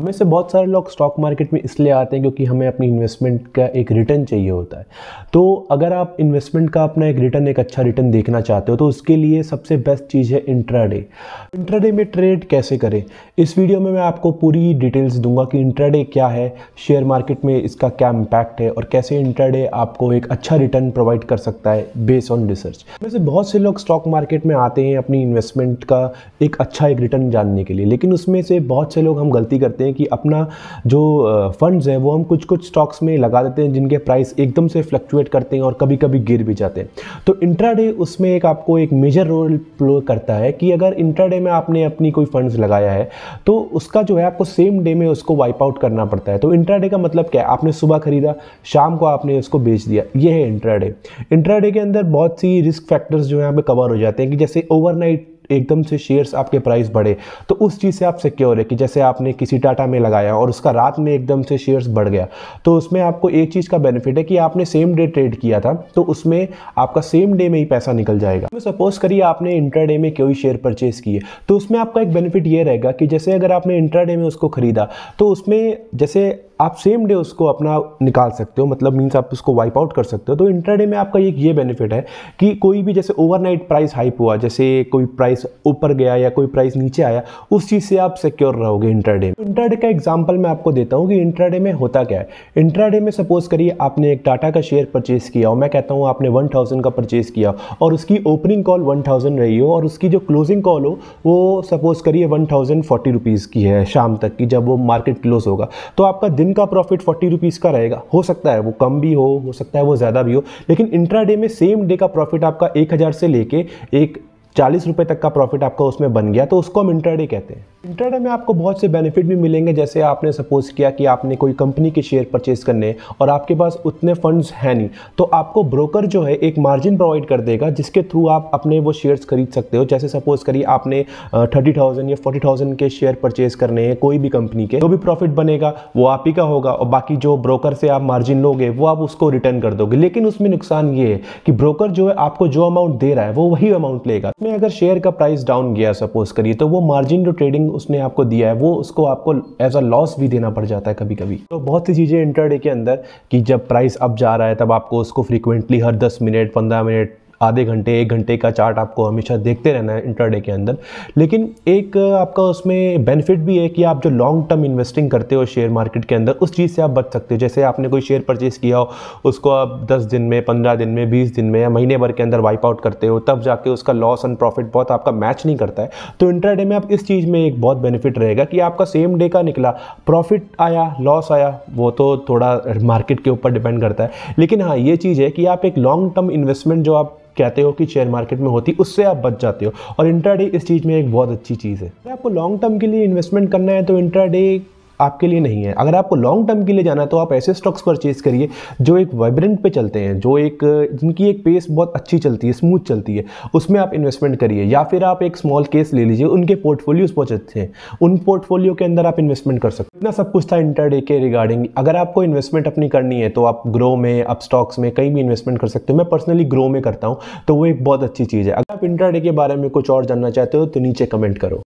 हमें से बहुत सारे लोग स्टॉक मार्केट में इसलिए आते हैं क्योंकि हमें अपनी इन्वेस्टमेंट का एक रिटर्न चाहिए होता है तो अगर आप इन्वेस्टमेंट का अपना एक रिटर्न एक अच्छा रिटर्न देखना चाहते हो तो उसके लिए सबसे बेस्ट चीज़ है इंट्राडे इंट्राडे में ट्रेड कैसे करें इस वीडियो में मैं आपको पूरी डिटेल्स दूंगा कि इंट्राडे क्या है शेयर मार्केट में इसका क्या इम्पैक्ट है और कैसे इंट्राडे आपको एक अच्छा रिटर्न प्रोवाइड कर सकता है बेस ऑन रिसर्च हमें से बहुत से लोग स्टॉक मार्केट में आते हैं अपनी इन्वेस्टमेंट का एक अच्छा एक रिटर्न जानने के लिए लेकिन उसमें से बहुत से लोग हम गलती करते देते हैं कि अपना जो फंड्स है वो हम कुछ कुछ स्टॉक्स में लगा देते हैं जिनके प्राइस एकदम से फ्लक्चुएट करते हैं और कभी कभी गिर भी जाते हैं तो इंट्राडे उसमें एक आपको एक मेजर रोल प्ले करता है कि अगर इंट्राडे में आपने अपनी कोई फंड्स लगाया है तो उसका जो है आपको सेम डे में उसको वाइप आउट करना पड़ता है तो इंट्राडे का मतलब क्या है आपने सुबह खरीदा शाम को आपने उसको बेच दिया ये है इंट्राडे इंट्राडे के अंदर बहुत सी रिस्क फैक्टर्स जो है यहाँ पे कवर हो जाते हैं कि जैसे ओवरनाइट एकदम से शेयर्स आपके प्राइस बढ़े तो उस चीज़ से आप सिक्योर है कि जैसे आपने किसी टाटा में लगाया और उसका रात में एकदम से शेयर्स बढ़ गया तो उसमें आपको एक चीज़ का बेनिफिट है कि आपने सेम डे ट्रेड किया था तो उसमें आपका सेम डे में ही पैसा निकल जाएगा तो सपोज करिए आपने इंटर में कोई शेयर परचेज किए तो उसमें आपका एक बेनिफिट ये रहेगा कि जैसे अगर आपने इंटर में उसको खरीदा तो उसमें जैसे आप सेम डे उसको अपना निकाल सकते हो मतलब मीन्स आप उसको वाइप आउट कर सकते हो तो इंटरडे में आपका एक ये बेनिफिट है कि कोई भी जैसे ओवरनाइट प्राइस हाइप हुआ जैसे कोई प्राइस ऊपर गया या कोई प्राइस नीचे आया उस चीज़ से आप सिक्योर रहोगे इंटरडे इंटरडे का एग्जाम्पल मैं आपको देता हूँ कि इंटरडे में होता क्या है इंटरडे में सपोज करिए आपने एक टाटा का शेयर परचेज किया और मैं कहता हूँ आपने वन थाउजेंड का परचेज किया और उसकी ओपनिंग कॉल वन थाउजेंड रही हो और उसकी जो क्लोजिंग कॉल हो वो सपोज करिए वन थाउजेंड फोर्टी रुपीज़ की है शाम तक की जब वो मार्केट क्लोज होगा तो आपका दिन का प्रॉफिट फोर्टी रुपीज़ का रहेगा हो सकता है वो कम भी हो हो सकता है वो ज़्यादा भी हो लेकिन इंट्राडे में सेम डे का प्रॉफिट आपका एक हज़ार से लेके एक चालीस रुपये तक का प्रॉफिट आपका उसमें बन गया तो उसको हम इंट्राडे कहते हैं इंट्राडे में आपको बहुत से बेनिफिट भी मिलेंगे जैसे आपने सपोज किया कि आपने कोई कंपनी के शेयर परचेज करने और आपके पास उतने फंड्स हैं नहीं तो आपको ब्रोकर जो है एक मार्जिन प्रोवाइड कर देगा जिसके थ्रू आप अपने वो शेयर्स खरीद सकते हो जैसे सपोज करिए आपने थर्टी थाउजेंड या फोर्टी थाउजेंड के शेयर परचेज करने हैं कोई भी कंपनी के जो तो भी प्रॉफिट बनेगा वो आप ही का होगा और बाकी जो ब्रोकर से आप मार्जिन लोगे वो आप उसको रिटर्न कर दोगे लेकिन उसमें नुकसान ये है कि ब्रोकर जो है आपको जो अमाउंट दे रहा है वो वही अमाउंट लेगा उसमें अगर शेयर का प्राइस डाउन गया सपोज करिए तो वो मार्जिन जो ट्रेडिंग उसने आपको दिया है वो उसको आपको एज अ लॉस भी देना पड़ जाता है कभी कभी तो बहुत सी चीज़ें इंटरडे के अंदर कि जब प्राइस अप जा रहा है तब आपको उसको फ्रिक्वेंटली हर दस मिनट पंद्रह मिनट आधे घंटे एक घंटे का चार्ट आपको हमेशा देखते रहना है इंटरडे के अंदर लेकिन एक आपका उसमें बेनिफिट भी है कि आप जो लॉन्ग टर्म इन्वेस्टिंग करते हो शेयर मार्केट के अंदर उस चीज़ से आप बच सकते हो जैसे आपने कोई शेयर परचेज़ किया हो उसको आप दस दिन में पंद्रह दिन में बीस दिन में या महीने भर के अंदर वाइप आउट करते हो तब जाके उसका लॉस एंड प्रॉफिट बहुत आपका मैच नहीं करता है तो इंटरडे में आप इस चीज़ में एक बहुत बेनिफिट रहेगा कि आपका सेम डे का निकला प्रॉफिट आया लॉस आया वो तो थोड़ा मार्केट के ऊपर डिपेंड करता है लेकिन हाँ ये चीज़ है कि आप एक लॉन्ग टर्म इन्वेस्टमेंट जो आप कहते हो कि शेयर मार्केट में होती उससे आप बच जाते हो और इंट्राडे इस चीज़ में एक बहुत अच्छी चीज़ है आपको लॉन्ग टर्म के लिए इन्वेस्टमेंट करना है तो इंट्राडे आपके लिए नहीं है अगर आपको लॉन्ग टर्म के लिए जाना है तो आप ऐसे स्टॉक्स परचेज करिए जो एक वाइब्रेंट पे चलते हैं जो एक जिनकी एक पेस बहुत अच्छी चलती है स्मूथ चलती है उसमें आप इन्वेस्टमेंट करिए या फिर आप एक स्मॉल केस ले लीजिए उनके पोर्टफोलियोज बहुत अच्छे हैं उन पोर्टफोलियो के अंदर आप इन्वेस्टमेंट कर सकते इतना सब कुछ था इंटरडे के रिगार्डिंग अगर आपको इन्वेस्टमेंट अपनी करनी है तो आप ग्रो में आप स्टॉक्स में कहीं भी इन्वेस्टमेंट कर सकते हो मैं पर्सनली ग्रो में करता हूँ तो वो एक बहुत अच्छी चीज़ है अगर आप इंटरडे के बारे में कुछ और जानना चाहते हो तो नीचे कमेंट करो